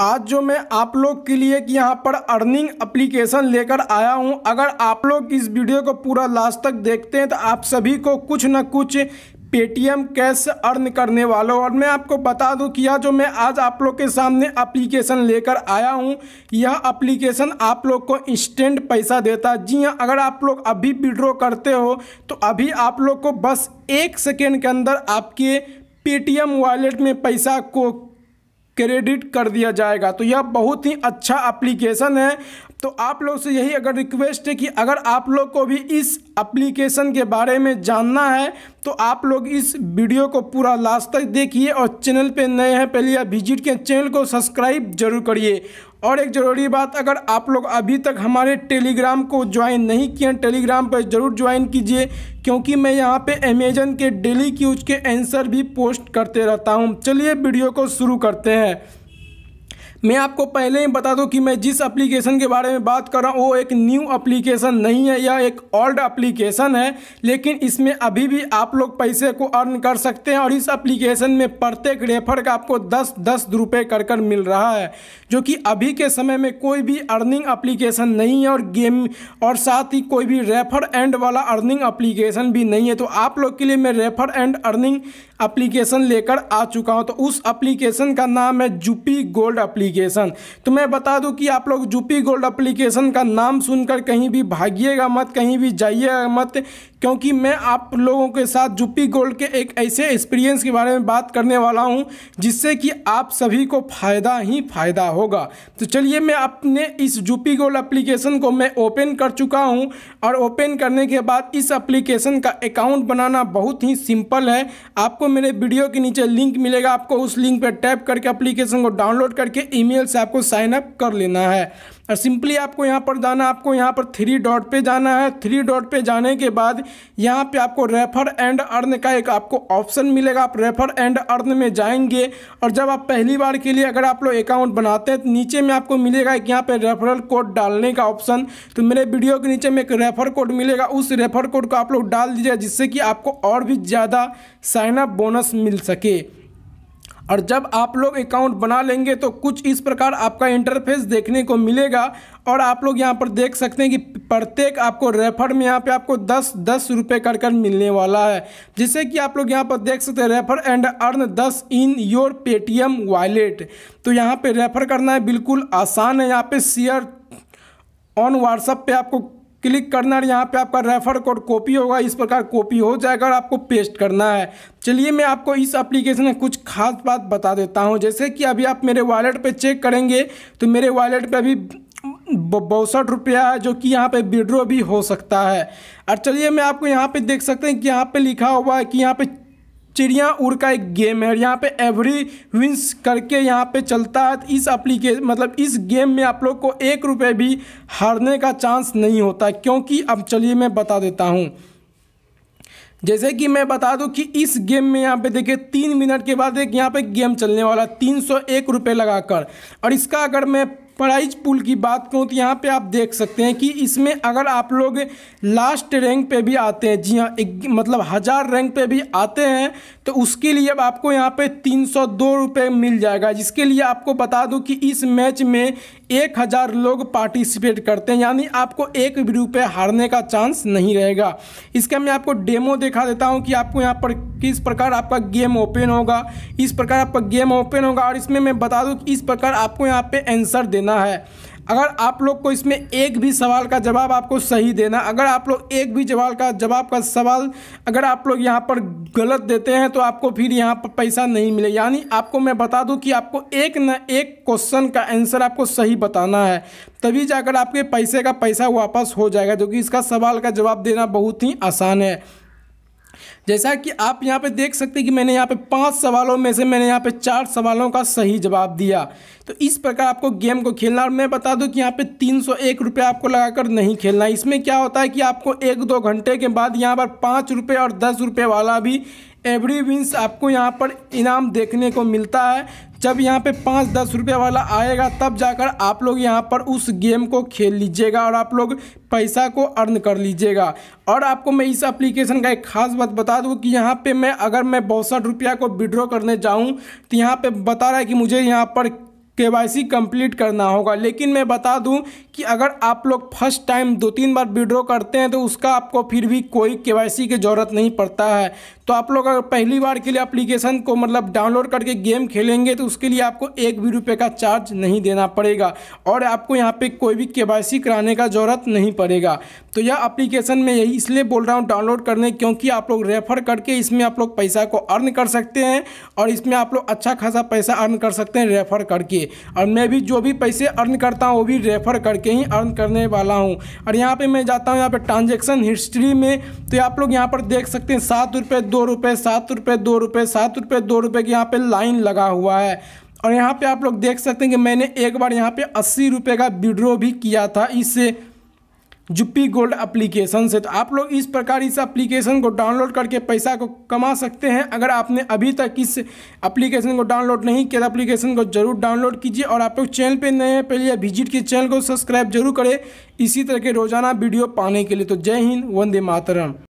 आज जो मैं आप लोग के लिए कि यहाँ पर अर्निंग एप्लीकेशन लेकर आया हूँ अगर आप लोग इस वीडियो को पूरा लास्ट तक देखते हैं तो आप सभी को कुछ ना कुछ पेटीएम कैश अर्न करने वालों और मैं आपको बता दूं कि यह जो मैं आज आप लोग के सामने एप्लीकेशन लेकर आया हूं यह एप्लीकेशन आप लोग को इंस्टेंट पैसा देता है जी हाँ अगर आप लोग अभी विड्रॉ करते हो तो अभी आप लोग को बस एक सेकेंड के अंदर आपके पेटीएम वॉलेट में पैसा को क्रेडिट कर दिया जाएगा तो यह बहुत ही अच्छा एप्लीकेशन है तो आप लोग से यही अगर रिक्वेस्ट है कि अगर आप लोग को भी इस एप्लीकेशन के बारे में जानना है तो आप लोग इस वीडियो को पूरा लास्ट तक देखिए और चैनल पे नए हैं पहले या विजिट के चैनल को सब्सक्राइब जरूर करिए और एक ज़रूरी बात अगर आप लोग अभी तक हमारे टेलीग्राम को ज्वाइन नहीं किए टेलीग्राम पर ज़रूर ज्वाइन कीजिए क्योंकि मैं यहाँ पे अमेजन के डेली क्यूज के आंसर भी पोस्ट करते रहता हूँ चलिए वीडियो को शुरू करते हैं मैं आपको पहले ही बता दूं कि मैं जिस एप्लीकेशन के बारे में बात कर रहा हूँ वो एक न्यू एप्लीकेशन नहीं है या एक ओल्ड एप्लीकेशन है लेकिन इसमें अभी भी आप लोग पैसे को अर्न कर सकते हैं और इस एप्लीकेशन में प्रत्येक रेफर का आपको दस दस रुपये कर कर मिल रहा है जो कि अभी के समय में कोई भी अर्निंग एप्लीकेशन नहीं है और गेम और साथ ही कोई भी रेफर एंड वाला अर्निंग अप्लीकेशन भी नहीं है तो आप लोग के लिए मैं रेफर एंड अर्निंग अप्लीकेशन लेकर आ चुका हूँ तो उस अप्लीकेशन का नाम है जूपी गोल्ड अप्लीकेशन तो मैं बता दूँ कि आप लोग जूपी गोल्ड अप्लीकेशन का नाम सुनकर कहीं भी भागिएगा मत कहीं भी जाइएगा मत क्योंकि मैं आप लोगों के साथ जुपी गोल्ड के एक ऐसे एक्सपीरियंस के बारे में बात करने वाला हूं जिससे कि आप सभी को फ़ायदा ही फ़ायदा होगा तो चलिए मैं अपने इस जुपी गोल्ड एप्लीकेशन को मैं ओपन कर चुका हूं और ओपन करने के बाद इस एप्लीकेशन का अकाउंट बनाना बहुत ही सिंपल है आपको मेरे वीडियो के नीचे लिंक मिलेगा आपको उस लिंक पर टैप करके अप्लीकेशन को डाउनलोड करके ई से आपको साइनअप कर लेना है और सिंपली आपको यहाँ पर जाना आपको यहाँ पर थ्री डॉट पे जाना है थ्री डॉट पे जाने के बाद यहाँ पे आपको रेफर एंड अर्न का एक आपको ऑप्शन मिलेगा आप रेफर एंड अर्न में जाएंगे और जब आप पहली बार के लिए अगर आप लोग अकाउंट बनाते हैं तो नीचे में आपको मिलेगा एक यहाँ पर रेफरल कोड डालने का ऑप्शन तो मेरे वीडियो के नीचे में एक रेफर कोड मिलेगा उस रेफर कोड को आप लोग डाल दीजिए जिससे कि आपको और भी ज़्यादा साइनअप बोनस मिल सके और जब आप लोग अकाउंट बना लेंगे तो कुछ इस प्रकार आपका इंटरफेस देखने को मिलेगा और आप लोग यहाँ पर देख सकते हैं कि प्रत्येक आपको रेफर में यहाँ पे आपको दस दस रुपये कर कर मिलने वाला है जिससे कि आप लोग यहाँ पर देख सकते हैं रेफर एंड अर्न दस इन योर पेटीएम वॉलेट तो यहाँ पे रेफर करना है बिल्कुल आसान है यहाँ पे शेयर ऑन व्हाट्सअप पे आपको क्लिक करना है यहाँ पे आपका रेफर कोड कॉपी होगा इस प्रकार कॉपी हो जाएगा और आपको पेस्ट करना है चलिए मैं आपको इस एप्लीकेशन में कुछ खास बात बता देता हूँ जैसे कि अभी आप मेरे वॉलेट पे चेक करेंगे तो मेरे वॉलेट पे अभी बौसठ रुपया है जो कि यहाँ पे विड्रो भी हो सकता है और चलिए मैं आपको यहाँ पे देख सकते हैं कि यहाँ पे लिखा हुआ है कि यहाँ पे चिड़िया उड़ का एक गेम है यहाँ पे एवरी विंस करके यहाँ पे चलता है तो इस अप्लीकेशन मतलब इस गेम में आप लोग को एक रुपये भी हारने का चांस नहीं होता क्योंकि अब चलिए मैं बता देता हूँ जैसे कि मैं बता दूं कि इस गेम में यहाँ पे देखिए तीन मिनट के बाद एक यहाँ पे गेम चलने वाला तीन सौ एक रुपये लगाकर और इसका अगर मैं प्राइज पुल की बात कहूँ तो यहाँ पे आप देख सकते हैं कि इसमें अगर आप लोग लास्ट रैंक पे भी आते हैं जी हाँ एक, मतलब हज़ार रैंक पे भी आते हैं तो उसके लिए अब आपको यहाँ पे तीन सौ दो रुपये मिल जाएगा जिसके लिए आपको बता दूँ कि इस मैच में एक हज़ार लोग पार्टिसिपेट करते हैं यानी आपको एक भी रुपये हारने का चांस नहीं रहेगा इसका मैं आपको डेमो दिखा देता हूँ कि आपको यहाँ पर किस प्रकार आपका गेम ओपन होगा इस प्रकार आपका गेम ओपन होगा और इसमें मैं बता दूँ कि इस प्रकार आपको यहाँ पर आंसर देना देना है अगर आप लोग को इसमें एक भी सवाल का जवाब आपको सही देना अगर आप लोग एक भी जवाब का जवाब का सवाल अगर आप लोग यहाँ पर गलत देते हैं तो आपको फिर यहाँ पर पैसा नहीं मिले यानी आपको मैं बता दूँ कि आपको एक न एक क्वेश्चन का आंसर आपको सही बताना है तभी जाकर आपके पैसे का पैसा वापस हो जाएगा क्योंकि इसका सवाल का जवाब देना बहुत ही आसान है जैसा कि आप यहाँ पे देख सकते हैं कि मैंने यहाँ पे पांच सवालों में से मैंने यहाँ पे चार सवालों का सही जवाब दिया तो इस प्रकार आपको गेम को खेलना और मैं बता दूं कि यहाँ पे तीन सौ एक रुपये आपको लगाकर नहीं खेलना इसमें क्या होता है कि आपको एक दो घंटे के बाद यहाँ पर पाँच रुपये और दस रुपये वाला भी एवरी विंस आपको यहाँ पर इनाम देखने को मिलता है जब यहाँ पे पाँच दस रुपये वाला आएगा तब जाकर आप लोग यहाँ पर उस गेम को खेल लीजिएगा और आप लोग पैसा को अर्न कर लीजिएगा और आपको मैं इस एप्लीकेशन का एक खास बात बता दूँ कि यहाँ पे मैं अगर मैं बौसठ रुपया को विड्रॉ करने जाऊँ तो यहाँ पे बता रहा है कि मुझे यहाँ पर केवाईसी कंप्लीट करना होगा लेकिन मैं बता दूं कि अगर आप लोग फर्स्ट टाइम दो तीन बार विड्रॉ करते हैं तो उसका आपको फिर भी कोई केवाईसी की ज़रूरत नहीं पड़ता है तो आप लोग अगर पहली बार के लिए एप्लीकेशन को मतलब डाउनलोड करके गेम खेलेंगे तो उसके लिए आपको एक भी रुपये का चार्ज नहीं देना पड़ेगा और आपको यहाँ पर कोई भी के कराने का ज़रूरत नहीं पड़ेगा तो यह अप्लीकेशन मैं यही इसलिए बोल रहा हूँ डाउनलोड करने क्योंकि आप लोग रेफर करके इसमें आप लोग पैसा को अर्न कर सकते हैं और इसमें आप लोग अच्छा खासा पैसा अर्न कर सकते हैं रेफर करके और मैं भी जो भी पैसे अर्न करता हूँ वो भी रेफर करके ही अर्न करने वाला हूँ और यहाँ पे मैं जाता हूँ यहाँ पे ट्रांजेक्शन हिस्ट्री में तो आप लोग यहाँ पर देख सकते हैं सात रुपये दो रुपये सात रुपये दो रुपये सात रुपये दो रुपये की यहाँ पर लाइन लगा हुआ है और यहाँ पे आप लोग देख सकते हैं कि मैंने एक बार यहाँ पे अस्सी रुपये का विड्रॉ भी किया था इससे जुप्पी गोल्ड एप्लीकेशन से तो आप लोग इस प्रकार इस एप्लीकेशन को डाउनलोड करके पैसा को कमा सकते हैं अगर आपने अभी तक इस एप्लीकेशन को डाउनलोड नहीं किया तो एप्लीकेशन को जरूर डाउनलोड कीजिए और आप लोग चैनल पे नए हैं पहले विजिट के चैनल को सब्सक्राइब जरूर करें इसी तरह के रोज़ाना वीडियो पाने के लिए तो जय हिंद वंदे मातरम